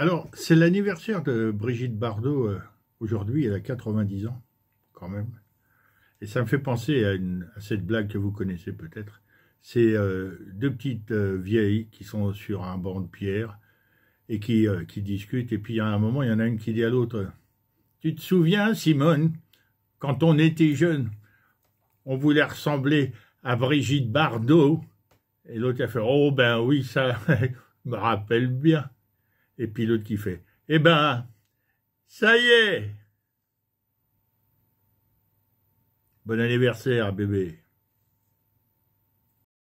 Alors, c'est l'anniversaire de Brigitte Bardot. Euh, aujourd'hui, elle a 90 ans, quand même. Et ça me fait penser à, cette blague que vous connaissez peut-être. C'est euh, deux petites euh, vieilles qui sont sur un banc de pierre et qui, qui discutent. Et puis, à un moment, il y en a une qui dit à l'autre « Tu te souviens, Simone, quand on était jeune, on voulait ressembler à Brigitte Bardot ?» Et l'autre a fait « Oh ben oui, ça me rappelle bien !» Et puis l'autre qui fait Eh ben, ça y est Bon anniversaire, bébé